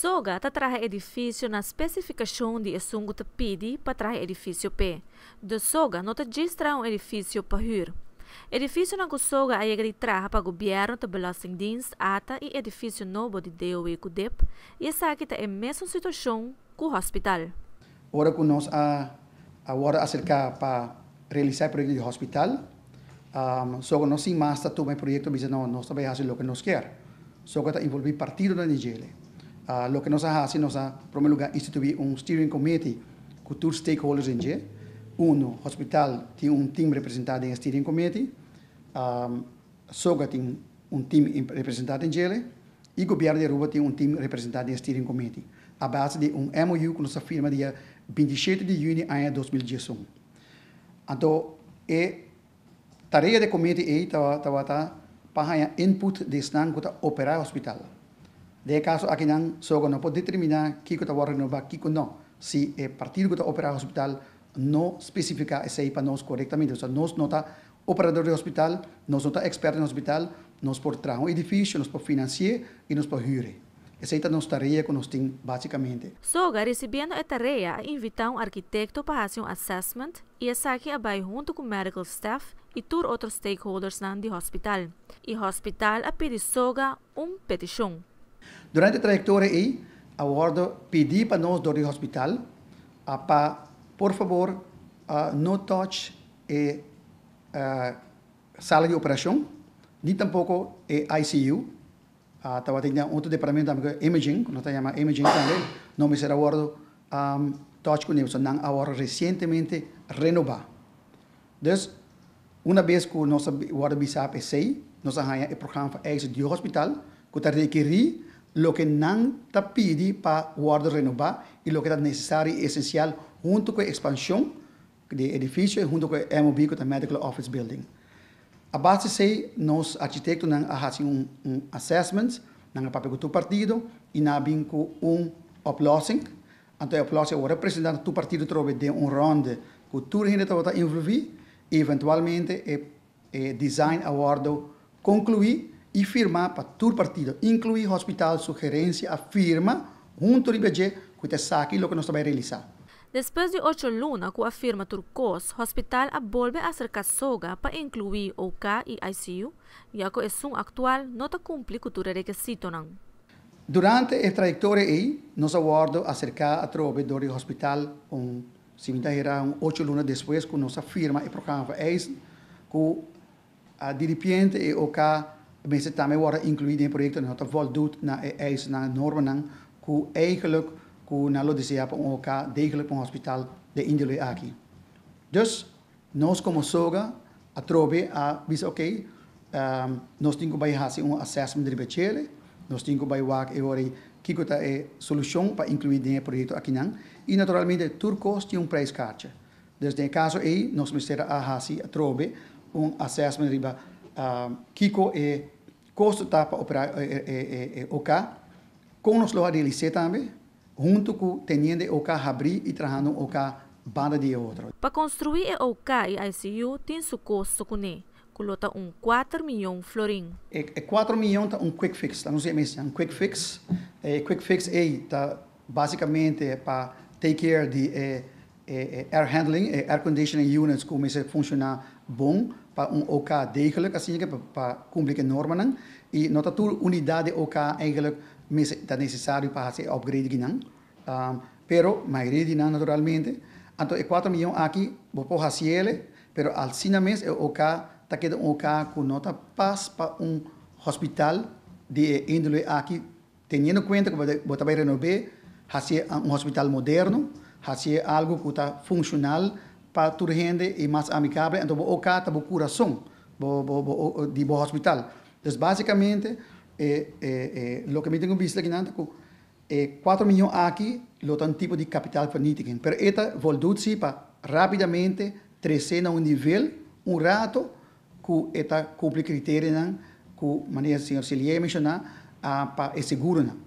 Soga ta traje edifício na especificação de Esungo te pedi para traje edifício P. De Soga não te um edifício para hur. Edifício na Soga a igre traje para governo te belasting dins ata e edifício novo de DOE Kudep e essa aqui é a mesma situação com o hospital. Ora que nós a agora acerca para realizar o projeto de hospital, um, Soga não se masta toma o projeto, mas não, nós também fazemos o que nós quer. Soga está envolvido partido da Nigéria. Uh, lo que nós fazemos, nós, em primeiro lugar, instituir um steering committee com todos os stakeholders em dia. Um, o hospital tem um time representado em steering committee, um, ah, SOGA tem um time representado em G, e o governo de Aruba tem um time representado em steering committee, a base de um MOU que nós firma dia 27 de junho de 2018. Então, a tarefa do comitê é para para input de snang para operar o hospital. De caso aqui não só que não pode determinar que que está warrando ba que não. Se é partido que está operar hospital não especifica isso aí para nós corretamente. Ou seja, nós não está operador de hospital, nós não está experto no hospital, nós por trazer um edifício, nós por financiar e nós por hyre. Essa é a nossa tarefa que nós temos, basicamente. Soga, recebendo a tarefa, invitou um arquiteto para fazer um assessment e essa aqui vai junto com o medical staff e todos outros stakeholders do hospital. E o hospital a pedir Soga um petição. Durante a trajetória aí, a Wardo pedi para nós do hospital para, por favor, uh, não toque a uh, sala de operação, nem tampouco ah, a ICU. Estava uh, tendo outro departamento, imaging, nós chamamos imaging também, me será Wardo, um, touch com eles, não agora recentemente renovar. Então, uma vez que o nosso Wardo BISAP é sei, nós arranhamos o programa para ex do hospital, que eu que lo que não está pedi para o guardar renovar e lo que está necessário e essencial junto com a expansão de edifício e junto com a MOB, com o Medical Office Building. A base sei nós arquitetos han hecho um un assessment, é papel con tu partido y um uplossing. Então, oplossing. uplossing é o representante do partido trove de un com tudo gente está envolvido e eventualmente o eh, eh, design awardo concluir e firmar para todo partido, incluir hospital, sugerência, firma junto ao IBG, que está o que nós também realizar. Depois de oito lunas com a firma turcos, o hospital volve a ser soga para incluir OK e ICU, já que o atual não está cumpre com o requisito. Durante a trajetória, nós aguardo acercar a trove do hospital, um, se me era um, oito lunas depois, com nossa firma e programa EIS, com a ah, dirigente e eh, OK mensen daarmee worden incluïd in projecten en dat voldoet naar eisen, naar normen, hoe eigenlijk, hoe naar Lodicea op elkaar degelijk een hospitaal de Indie aqui. Dus, nós como soga, a ehm, trobe, a bis ok, um, nós temos que fazer um assessment de Bechele, nós temos que fazer agora que que é solução para incluir dentro do projeto aqui não. E naturalmente, turcos tem um preço caixa. Desde o caso aí, nós a fazer a trobe, um assessment de ah, Kiko e Costa Tapa Oka, com os de DLC também, junto com o tenente Oka Rabri e trazendo OK banda de outro. Para construir a OK e ICU, tem seu custo com ele. Colota um 4 milhões florim. É, é 4 milhões tá um quick fix, tá não sei mesmo, um quick fix. É, quick fix é tá basicamente é para take care de é, é, é, air handling, é, air conditioning units comece a funcionar bom para um OK degelijk, assim que para cumprir com normas né? e nota toda unidade OK eigenlijk mas é necessário para fazer upgrade Mas, né? ah, Um, pero maioria né, naturalmente, então é 4 milhões aqui, vou pôr a cielo, pero al sina mês é OK, tá queda um OK com nota paz para um hospital de índole aqui, tendo em conta que vou também renovar, fazer um hospital moderno fazer algo que está funcional para toda gente e mais amigável, então o cá está o coração bo, de hospital. Então, basicamente, é, eh, é, eh, é, eh, o que me tenho visto aqui, é 4 milhões aqui, lotan tipo de capital Mas isso vai volduzi para rapidamente crescer a um nível, um rato, que eta cumpre critério, que maneira o senhor Celie mencionou, ah, para é seguro.